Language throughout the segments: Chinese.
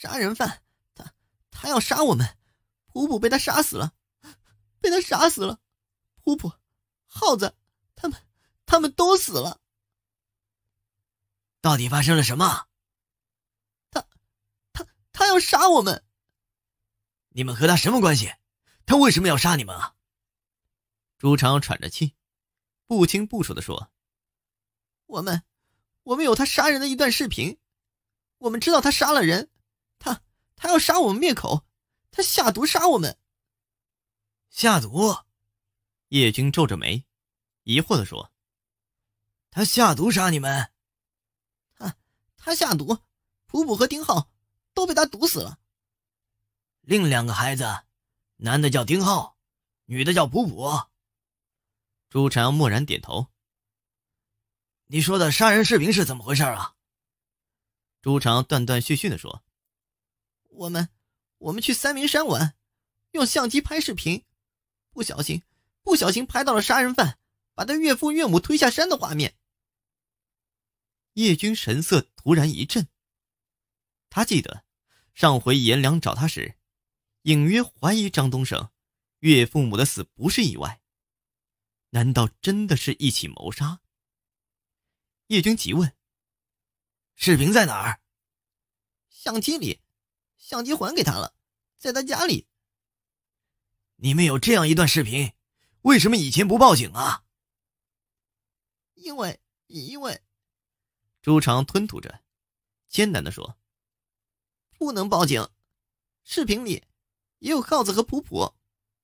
杀人犯，他他要杀我们，普普被他杀死了，被他杀死了，普普，耗子，他们他们都死了。到底发生了什么？他他他要杀我们。你们和他什么关系？他为什么要杀你们啊？朱长喘着气，不清不楚的说：“我们我们有他杀人的一段视频，我们知道他杀了人。”他他要杀我们灭口，他下毒杀我们。下毒，叶军皱着眉，疑惑地说：“他下毒杀你们？他他下毒，普普和丁浩都被他毒死了。另两个孩子，男的叫丁浩，女的叫普普。”朱长默然点头。你说的杀人视频是怎么回事啊？朱长断断续续地说。我们，我们去三明山玩，用相机拍视频，不小心，不小心拍到了杀人犯把他岳父岳母推下山的画面。叶军神色突然一震，他记得上回颜良找他时，隐约怀疑张东升岳父母的死不是意外，难道真的是一起谋杀？叶军急问：“视频在哪儿？相机里。”相机还给他了，在他家里。你们有这样一段视频，为什么以前不报警啊？因为，因为，朱常吞吐着，艰难地说：“不能报警。视频里也有耗子和普普，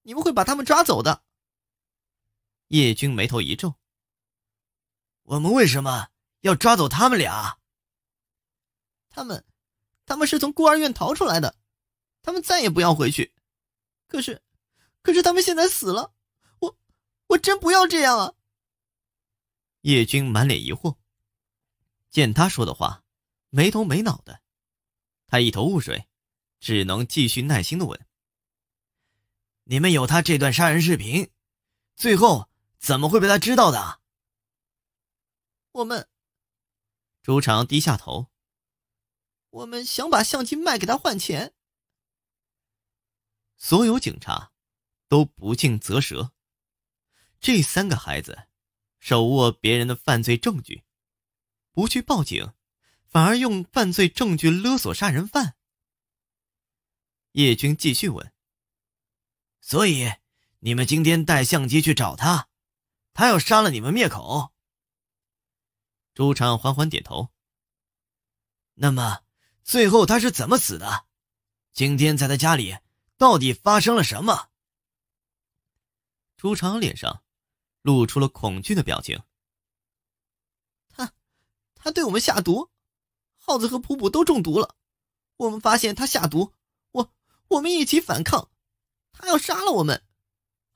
你们会把他们抓走的。”叶军眉头一皱：“我们为什么要抓走他们俩？他们？”他们是从孤儿院逃出来的，他们再也不要回去。可是，可是他们现在死了，我，我真不要这样啊！叶军满脸疑惑，见他说的话没头没脑的，他一头雾水，只能继续耐心的问：“你们有他这段杀人视频，最后怎么会被他知道的？”我们，朱常低下头。我们想把相机卖给他换钱。所有警察都不禁啧舌。这三个孩子手握别人的犯罪证据，不去报警，反而用犯罪证据勒索杀人犯。叶军继续问：“所以你们今天带相机去找他，他要杀了你们灭口？”朱畅缓缓点头。那么。最后他是怎么死的？今天在他家里到底发生了什么？朱长脸上露出了恐惧的表情。他他对我们下毒，耗子和普普都中毒了。我们发现他下毒，我我们一起反抗，他要杀了我们。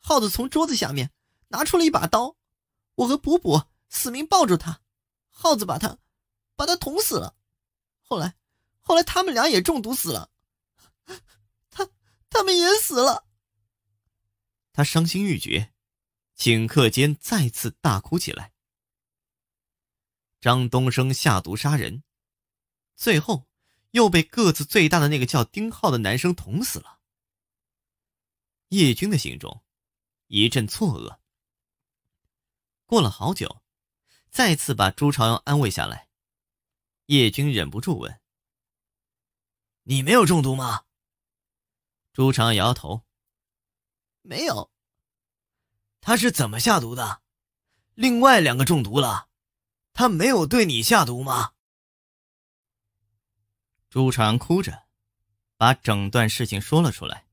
耗子从桌子下面拿出了一把刀，我和普普死命抱住他，耗子把他把他捅死了。后来。后来他们俩也中毒死了，他他们也死了。他伤心欲绝，顷刻间再次大哭起来。张东升下毒杀人，最后又被个子最大的那个叫丁浩的男生捅死了。叶军的心中一阵错愕，过了好久，再次把朱朝阳安慰下来。叶军忍不住问。你没有中毒吗？朱长摇头，没有。他是怎么下毒的？另外两个中毒了，他没有对你下毒吗？朱长哭着，把整段事情说了出来。